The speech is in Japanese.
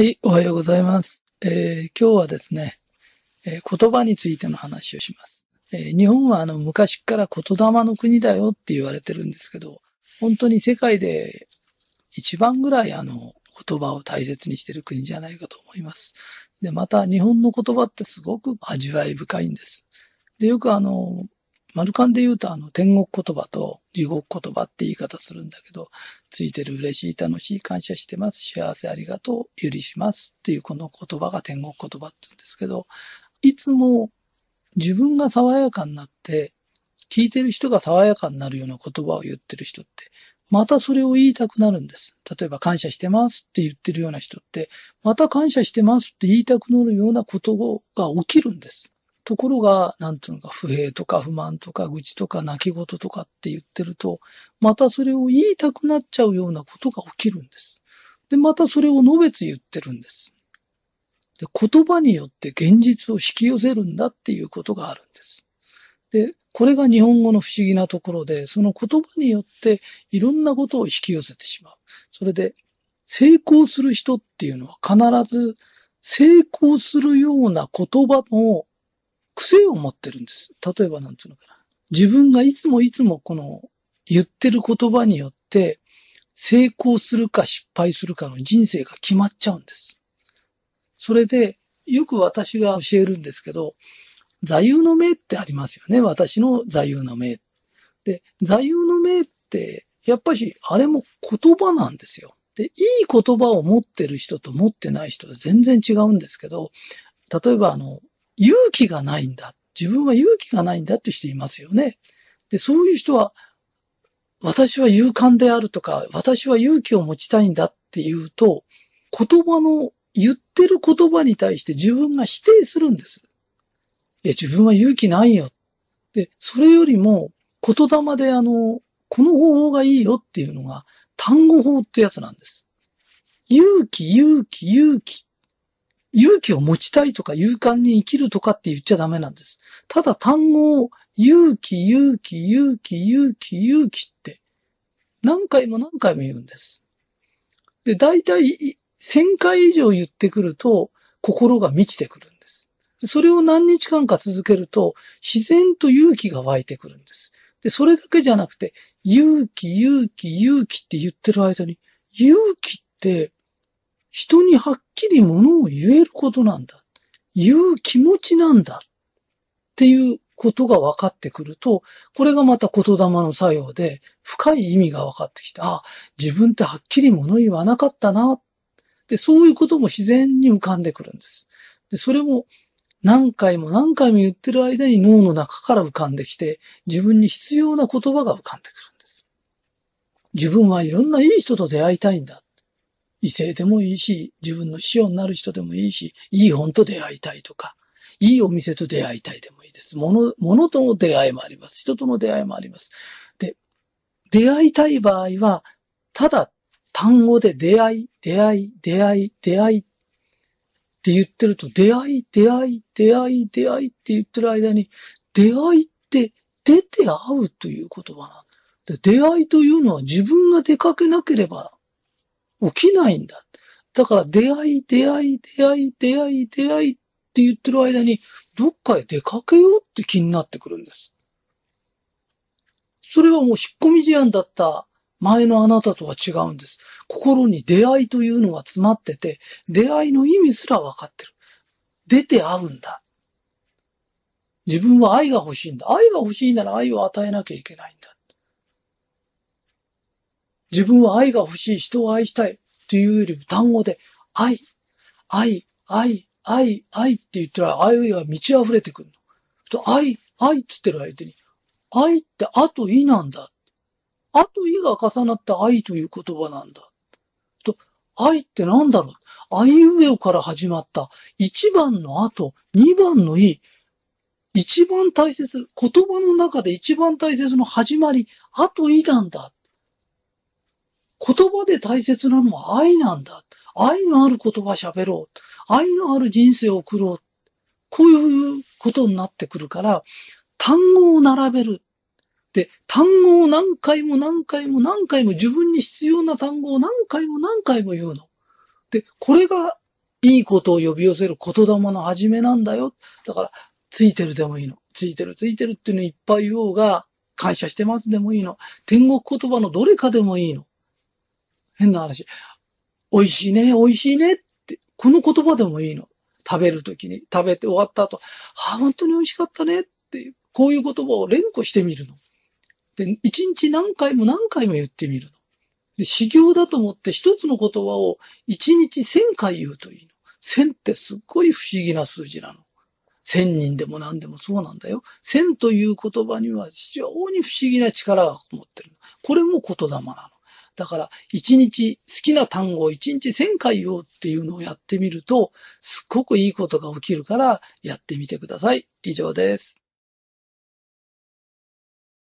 はい、おはようございます。えー、今日はですね、えー、言葉についての話をします。えー、日本はあの昔から言霊の国だよって言われてるんですけど、本当に世界で一番ぐらいあの言葉を大切にしてる国じゃないかと思います。で、また日本の言葉ってすごく味わい深いんです。で、よくあの、丸ンで言うと、あの、天国言葉と地獄言葉って言い方するんだけど、ついてる嬉しい、楽しい、感謝してます、幸せありがとう、許しますっていうこの言葉が天国言葉って言うんですけど、いつも自分が爽やかになって、聞いてる人が爽やかになるような言葉を言ってる人って、またそれを言いたくなるんです。例えば感謝してますって言ってるような人って、また感謝してますって言いたくなるようなことが起きるんです。ところが、なんていうのか、不平とか不満とか愚痴とか泣き言とかって言ってると、またそれを言いたくなっちゃうようなことが起きるんです。で、またそれを述べて言ってるんです。で、言葉によって現実を引き寄せるんだっていうことがあるんです。で、これが日本語の不思議なところで、その言葉によっていろんなことを引き寄せてしまう。それで、成功する人っていうのは必ず成功するような言葉の癖を持ってるんです。例えばなんつうのかな。自分がいつもいつもこの言ってる言葉によって、成功するか失敗するかの人生が決まっちゃうんです。それで、よく私が教えるんですけど、座右の銘ってありますよね。私の座右の銘。で、座右の銘って、やっぱし、あれも言葉なんですよ。で、いい言葉を持ってる人と持ってない人で全然違うんですけど、例えばあの、勇気がないんだ。自分は勇気がないんだって人いますよね。で、そういう人は、私は勇敢であるとか、私は勇気を持ちたいんだっていうと、言葉の、言ってる言葉に対して自分が否定するんです。いや、自分は勇気ないよ。で、それよりも、言霊であの、この方法がいいよっていうのが、単語法ってやつなんです。勇気、勇気、勇気勇気を持ちたいとか勇敢に生きるとかって言っちゃダメなんです。ただ単語を勇気、勇気、勇気、勇気、勇気って何回も何回も言うんです。で、大体1000回以上言ってくると心が満ちてくるんです。それを何日間か続けると自然と勇気が湧いてくるんです。で、それだけじゃなくて勇気、勇気、勇気って言ってる間に勇気って人にはっきりものを言えることなんだ。言う気持ちなんだ。っていうことが分かってくると、これがまた言霊の作用で深い意味が分かってきて、あ、自分ってはっきり物言わなかったな。で、そういうことも自然に浮かんでくるんです。で、それも何回も何回も言ってる間に脳の中から浮かんできて、自分に必要な言葉が浮かんでくるんです。自分はいろんないい人と出会いたいんだ。異性でもいいし、自分の師匠になる人でもいいし、いい本と出会いたいとか、いいお店と出会いたいでもいいです。もの、ものとの出会いもあります。人との出会いもあります。で、出会いたい場合は、ただ単語で出会い、出会い、出会い、出会いって言ってると、出会い、出会い、出会い、出会いって言ってる間に、出会いって出て会うという言葉なんだ。出会いというのは自分が出かけなければ起きないんだ。だから出会い、出会い、出会い、出会い、出会いって言ってる間に、どっかへ出かけようって気になってくるんです。それはもう引っ込み思案だった前のあなたとは違うんです。心に出会いというのが詰まってて、出会いの意味すら分かってる。出て会うんだ。自分は愛が欲しいんだ。愛が欲しいなら愛を与えなきゃいけないんだ。自分は愛が欲しい、人を愛したいというより単語で、愛、愛、愛、愛、愛って言ったら、愛が満ち溢れてくるの。愛、愛って言ってる相手に、愛ってあといなんだ。あといが重なった愛という言葉なんだ。と、愛ってなんだろう愛上から始まった一番の後、二番のい、一番大切、言葉の中で一番大切の始まり、あといなんだ。言葉で大切なのは愛なんだ。愛のある言葉喋ろう。愛のある人生を送ろう。こういうことになってくるから、単語を並べる。で、単語を何回も何回も何回も自分に必要な単語を何回も何回も言うの。で、これがいいことを呼び寄せる言霊の始めなんだよ。だから、ついてるでもいいの。ついてるついてるっていうのいっぱい言おうが、感謝してますでもいいの。天国言葉のどれかでもいいの。変な話。美味しいね、美味しいねって、この言葉でもいいの。食べるときに、食べて終わった後、あ、本当に美味しかったねっていう、こういう言葉を連呼してみるの。で、一日何回も何回も言ってみるの。で、修行だと思って一つの言葉を一日千回言うといいの。千ってすっごい不思議な数字なの。千人でも何でもそうなんだよ。千という言葉には非常に不思議な力がこもってる。これも言霊なの。だから、一日、好きな単語を一日1000回言おうっていうのをやってみると、すっごくいいことが起きるから、やってみてください。以上です。